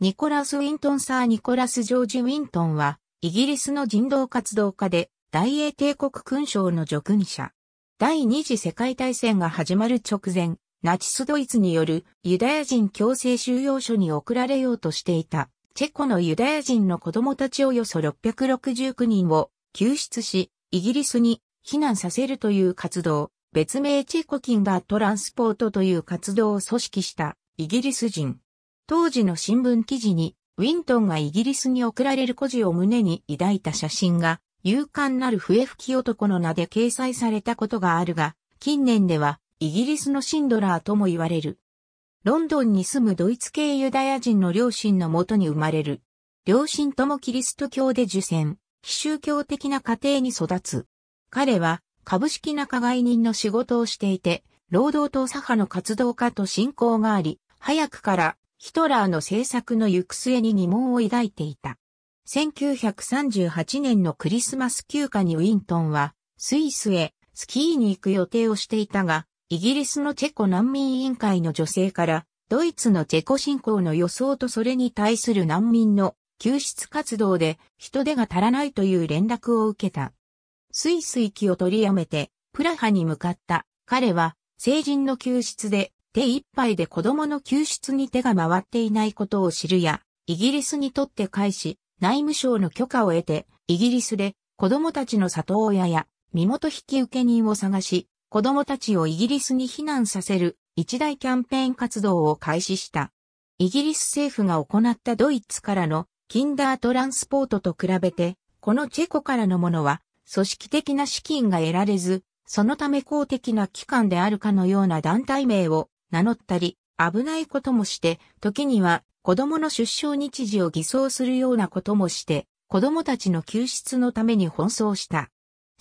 ニコラス・ウィントン・サー・ニコラス・ジョージ・ウィントンは、イギリスの人道活動家で、大英帝国勲章の叙勲者。第二次世界大戦が始まる直前、ナチスドイツによるユダヤ人強制収容所に送られようとしていた、チェコのユダヤ人の子供たちおよそ669人を救出し、イギリスに避難させるという活動、別名チェコキンー・トランスポートという活動を組織したイギリス人。当時の新聞記事に、ウィントンがイギリスに送られる孤児を胸に抱いた写真が、勇敢なる笛吹き男の名で掲載されたことがあるが、近年ではイギリスのシンドラーとも言われる。ロンドンに住むドイツ系ユダヤ人の両親のもとに生まれる。両親ともキリスト教で受選、非宗教的な家庭に育つ。彼は株式仲買人の仕事をしていて、労働党左派の活動家と親交があり、早くからヒトラーの政策の行く末に疑問を抱いていた。1938年のクリスマス休暇にウィントンは、スイスへスキーに行く予定をしていたが、イギリスのチェコ難民委員会の女性から、ドイツのチェコ侵攻の予想とそれに対する難民の救出活動で人手が足らないという連絡を受けた。スイス行きを取りやめて、プラハに向かった。彼は、成人の救出で手一杯で子供の救出に手が回っていないことを知るや、イギリスにとって返し、内務省の許可を得て、イギリスで子供たちの里親や身元引受人を探し、子供たちをイギリスに避難させる一大キャンペーン活動を開始した。イギリス政府が行ったドイツからのキンダートランスポートと比べて、このチェコからのものは組織的な資金が得られず、そのため公的な機関であるかのような団体名を名乗ったり、危ないこともして、時には子供の出生日時を偽装するようなこともして、子供たちの救出のために奔走した。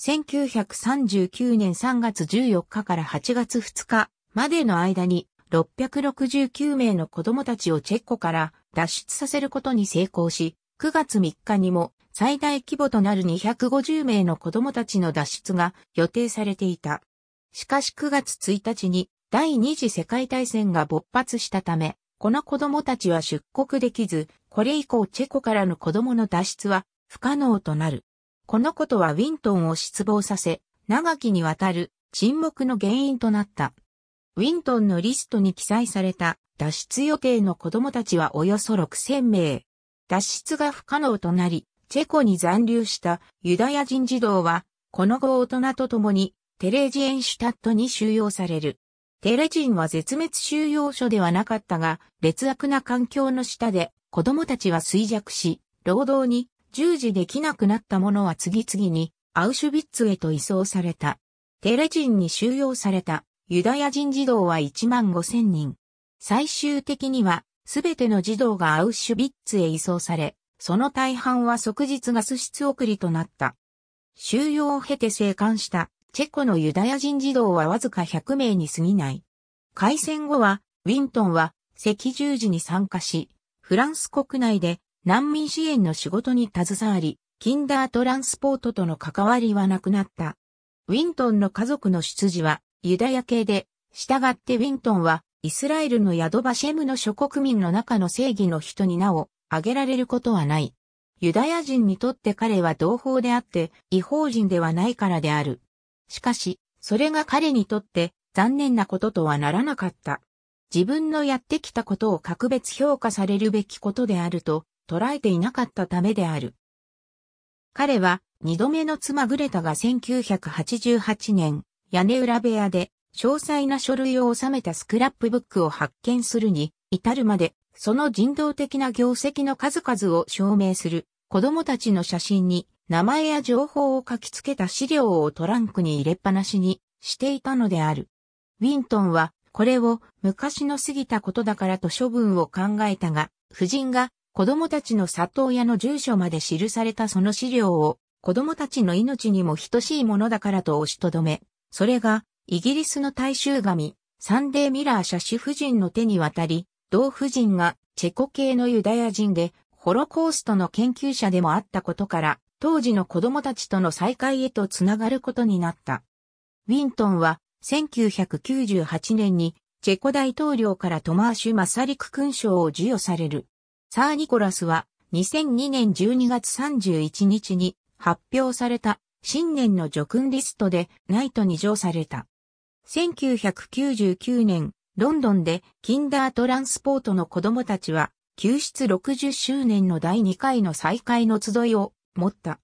1939年3月14日から8月2日までの間に669名の子供たちをチェッコから脱出させることに成功し、9月3日にも最大規模となる250名の子供たちの脱出が予定されていた。しかし9月1日に第二次世界大戦が勃発したため、この子供たちは出国できず、これ以降チェコからの子供の脱出は不可能となる。このことはウィントンを失望させ、長きにわたる沈黙の原因となった。ウィントンのリストに記載された脱出予定の子供たちはおよそ6000名。脱出が不可能となり、チェコに残留したユダヤ人児童は、この後大人と共にテレージエンシュタットに収容される。テレジンは絶滅収容所ではなかったが、劣悪な環境の下で子供たちは衰弱し、労働に従事できなくなった者は次々にアウシュビッツへと移送された。テレジンに収容されたユダヤ人児童は1万5千人。最終的にはすべての児童がアウシュビッツへ移送され、その大半は即日ガス室送りとなった。収容を経て生還したチェコのユダヤ人児童はわずか100名に過ぎない。開戦後は、ウィントンは赤十字に参加し、フランス国内で難民支援の仕事に携わり、キンダートランスポートとの関わりはなくなった。ウィントンの家族の出自はユダヤ系で、従ってウィントンはイスラエルのヤドバシェムの諸国民の中の正義の人に名を挙げられることはない。ユダヤ人にとって彼は同胞であって、違法人ではないからである。しかし、それが彼にとって残念なこととはならなかった。自分のやってきたことを格別評価されるべきことであると捉えていなかったためである。彼は二度目の妻グレタが1988年、屋根裏部屋で詳細な書類を収めたスクラップブックを発見するに至るまで、その人道的な業績の数々を証明する子供たちの写真に名前や情報を書き付けた資料をトランクに入れっぱなしにしていたのである。ウィントンは、これを昔の過ぎたことだからと処分を考えたが、夫人が子供たちの里親の住所まで記されたその資料を子供たちの命にも等しいものだからと押しとどめ、それがイギリスの大衆紙、サンデーミラー社主夫人の手に渡り、同夫人がチェコ系のユダヤ人でホロコーストの研究者でもあったことから、当時の子供たちとの再会へとつながることになった。ウィントンは1998年にチェコ大統領からトマーシュ・マサリク勲章を授与される。サー・ニコラスは2002年12月31日に発表された新年の叙勲リストでナイトに上された。1999年、ロンドンでキンダートランスポートの子供たちは救出60周年の第2回の再会の集いを持った。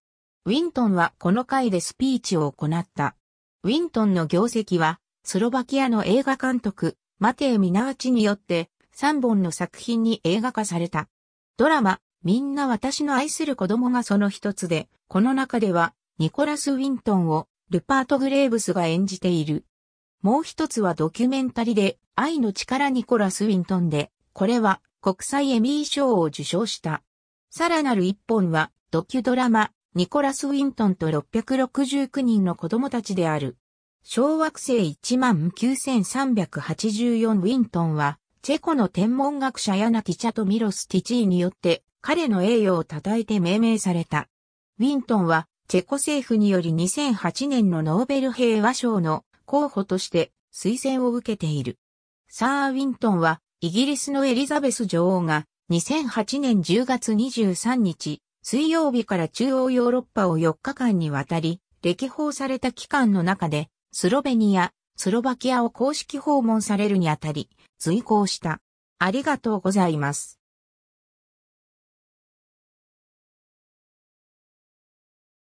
ウィントンはこの回でスピーチを行った。ウィントンの業績は、スロバキアの映画監督、マテー・ミナーチによって、3本の作品に映画化された。ドラマ、みんな私の愛する子供がその一つで、この中では、ニコラス・ウィントンを、ルパート・グレーブスが演じている。もう一つはドキュメンタリで、愛の力ニコラス・ウィントンで、これは、国際エミー賞を受賞した。さらなる一本は、ドキュドラマ、ニコラス・ウィントンと669人の子供たちである。小惑星19384ウィントンは、チェコの天文学者ヤナティチャとミロス・ティチーによって彼の栄誉を称えて命名された。ウィントンは、チェコ政府により2008年のノーベル平和賞の候補として推薦を受けている。サー・ウィントンは、イギリスのエリザベス女王が2008年10月23日、水曜日から中央ヨーロッパを4日間にわたり、歴訪された期間の中で、スロベニア、スロバキアを公式訪問されるにあたり、随行した。ありがとうございます。